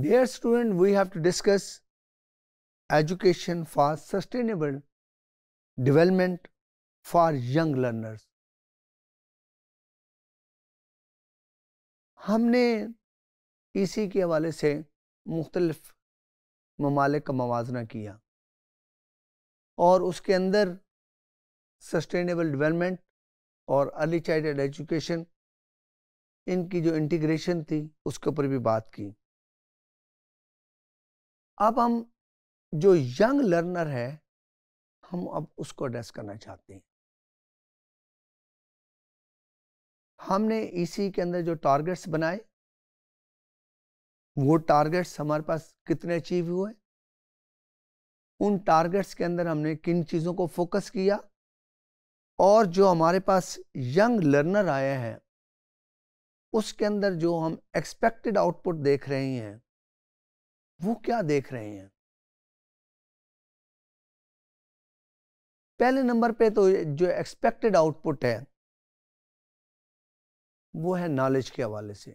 Dear student, we have to discuss education for sustainable development for young learners. हमने इसी के हवाले से मुख्तलफ ममालिक का मवाजना किया और उसके अंदर सस्टेनेबल डेवलपमेंट और अर्ली चाइल्ड एजुकेशन इनकी जो इंटीग्रेशन थी उसके ऊपर भी बात की अब हम जो यंग लर्नर है हम अब उसको एड्रेस करना चाहते हैं हमने इसी के अंदर जो टारगेट्स बनाए वो टारगेट्स हमारे पास कितने अचीव हुए उन टारगेट्स के अंदर हमने किन चीज़ों को फोकस किया और जो हमारे पास यंग लर्नर आया है उसके अंदर जो हम एक्सपेक्टेड आउटपुट देख रहे हैं वो क्या देख रहे हैं पहले नंबर पे तो जो एक्सपेक्टेड आउटपुट है वो है नॉलेज के हवाले से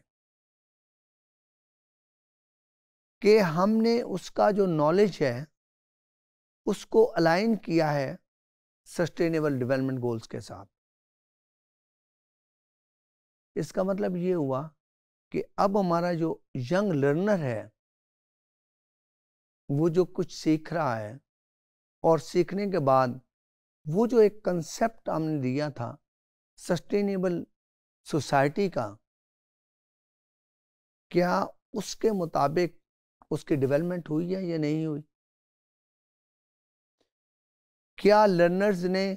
कि हमने उसका जो नॉलेज है उसको अलाइन किया है सस्टेनेबल डेवलपमेंट गोल्स के साथ इसका मतलब ये हुआ कि अब हमारा जो यंग लर्नर है वो जो कुछ सीख रहा है और सीखने के बाद वो जो एक कंसेप्ट हमने दिया था सस्टेनेबल सोसाइटी का क्या उसके मुताबिक उसकी डेवलपमेंट हुई है या नहीं हुई क्या लर्नर्स ने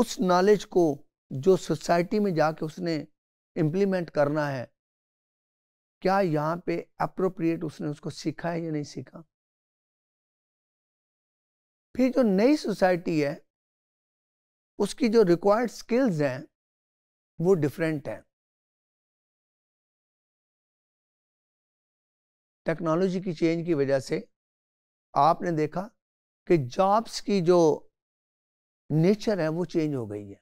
उस नॉलेज को जो सोसाइटी में जाके उसने इम्प्लीमेंट करना है क्या यहाँ पे अप्रोप्रिएट उसने उसको सीखा है या नहीं सीखा फिर जो नई सोसाइटी है उसकी जो रिक्वायर्ड स्किल्स हैं वो डिफरेंट हैं टेक्नोलॉजी की चेंज की वजह से आपने देखा कि जॉब्स की जो नेचर है वो चेंज हो गई है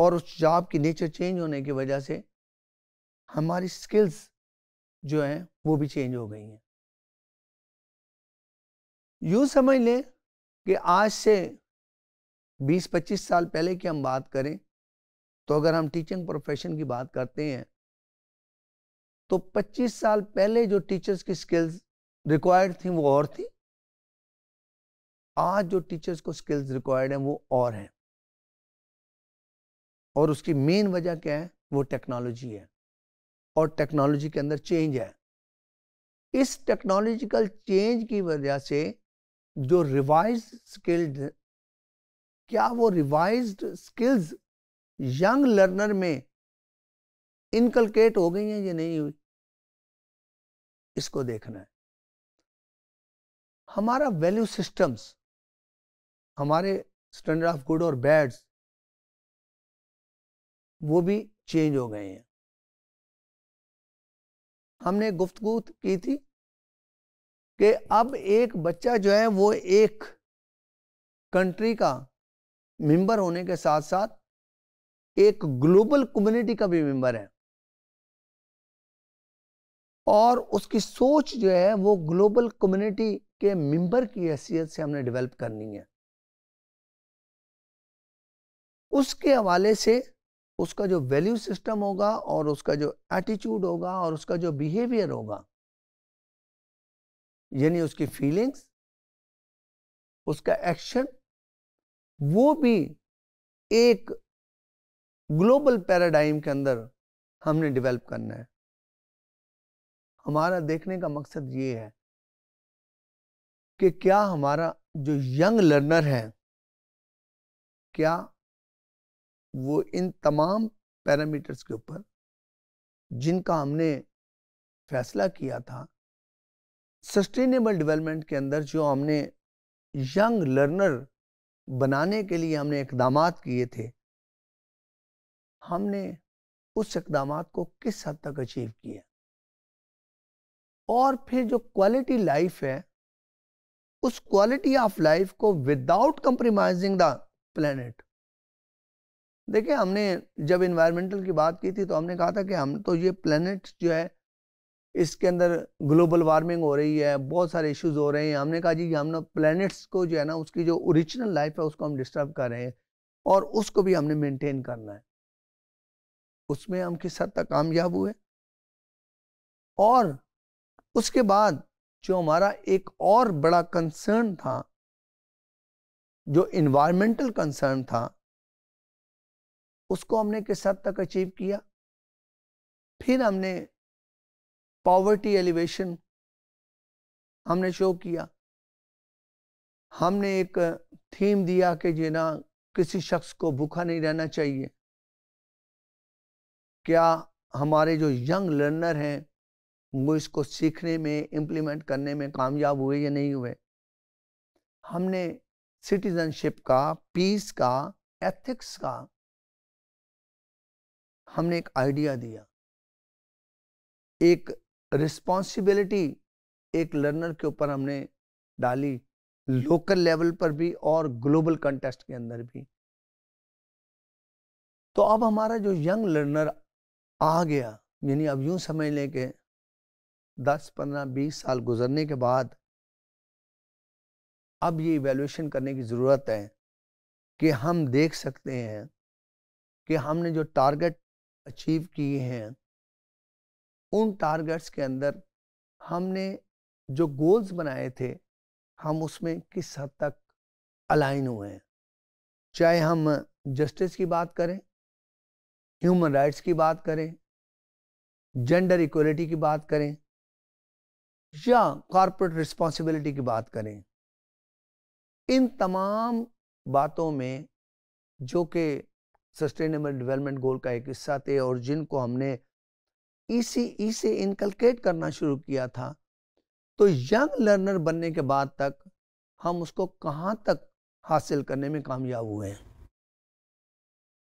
और उस जॉब की नेचर चेंज होने की वजह से हमारी स्किल्स जो हैं वो भी चेंज हो गई हैं यूँ समझ लें कि आज से 20-25 साल पहले की हम बात करें तो अगर हम टीचिंग प्रोफेशन की बात करते हैं तो 25 साल पहले जो टीचर्स की स्किल्स रिक्वायर्ड थी वो और थी आज जो टीचर्स को स्किल्स रिक्वायर्ड हैं वो और हैं और उसकी मेन वजह क्या है वो टेक्नोलॉजी है और टेक्नोलॉजी के अंदर चेंज है इस टेक्नोलॉजिकल चेंज की वजह से जो रिवाइज स्किल्ड क्या वो रिवाइज स्किल्स यंग लर्नर में इनकलकेट हो गई हैं या नहीं हुई इसको देखना है हमारा वैल्यू सिस्टम्स हमारे स्टैंडर्ड ऑफ गुड और बैड्स वो भी चेंज हो गए हैं हमने गुफ्तगु की थी कि अब एक बच्चा जो है वो एक कंट्री का मेंबर होने के साथ साथ एक ग्लोबल कम्युनिटी का भी मेंबर है और उसकी सोच जो है वो ग्लोबल कम्युनिटी के मेंबर की हैसियत से हमने डेवलप करनी है उसके हवाले से उसका जो वैल्यू सिस्टम होगा और उसका जो एटीट्यूड होगा और उसका जो बिहेवियर होगा यानी उसकी फीलिंग्स उसका एक्शन वो भी एक ग्लोबल पैराडाइम के अंदर हमने डेवलप करना है हमारा देखने का मकसद ये है कि क्या हमारा जो यंग लर्नर है क्या वो इन तमाम पैरामीटर्स के ऊपर जिनका हमने फैसला किया था सस्टेनेबल डेवलपमेंट के अंदर जो हमने यंग लर्नर बनाने के लिए हमने इकदाम किए थे हमने उस इकदाम को किस हद तक अचीव किया और फिर जो क्वालिटी लाइफ है उस क्वालिटी ऑफ लाइफ को विदाउट कंप्रोमाइजिंग द प्लेनेट देखिए हमने जब इन्वायरमेंटल की बात की थी तो हमने कहा था कि हम तो ये प्लानट जो है इसके अंदर ग्लोबल वार्मिंग हो रही है बहुत सारे इश्यूज हो रहे हैं हमने कहा जी हम प्लैनेट्स को जो है ना उसकी जो ओरिजिनल लाइफ है उसको हम डिस्टर्ब कर रहे हैं और उसको भी हमने मेंटेन करना है उसमें हम किस हद तक कामयाब हुए और उसके बाद जो हमारा एक और बड़ा कंसर्न था जो इन्वायरमेंटल कंसर्न था उसको हमने किस हद तक अचीव किया फिर हमने पॉवर्टी एलिवेशन हमने शो किया हमने एक थीम दिया कि ना किसी शख्स को भूखा नहीं रहना चाहिए क्या हमारे जो यंग लर्नर हैं वो इसको सीखने में इम्प्लीमेंट करने में कामयाब हुए या नहीं हुए हमने सिटीजनशिप का पीस का एथिक्स का हमने एक आइडिया दिया एक रिस्पॉन्सिबिलिटी एक लर्नर के ऊपर हमने डाली लोकल लेवल पर भी और ग्लोबल कंटेस्ट के अंदर भी तो अब हमारा जो यंग लर्नर आ गया यानी अब यूं समझ लें कि 10, 15, 20 साल गुजरने के बाद अब ये इवेल्यूशन करने की ज़रूरत है कि हम देख सकते हैं कि हमने जो टारगेट अचीव किए हैं उन टारगेट्स के अंदर हमने जो गोल्स बनाए थे हम उसमें किस हद तक अलाइन हुए हैं चाहे हम जस्टिस की बात करें ह्यूमन राइट्स की बात करें जेंडर इक्वलिटी की बात करें या कॉरपोरेट रिस्पॉन्सिबिलिटी की बात करें इन तमाम बातों में जो कि सस्टेनेबल डेवलपमेंट गोल का एक हिस्सा थे और जिनको हमने इसी ई से इनकलकेट करना शुरू किया था तो यंग लर्नर बनने के बाद तक हम उसको कहाँ तक हासिल करने में कामयाब हुए हैं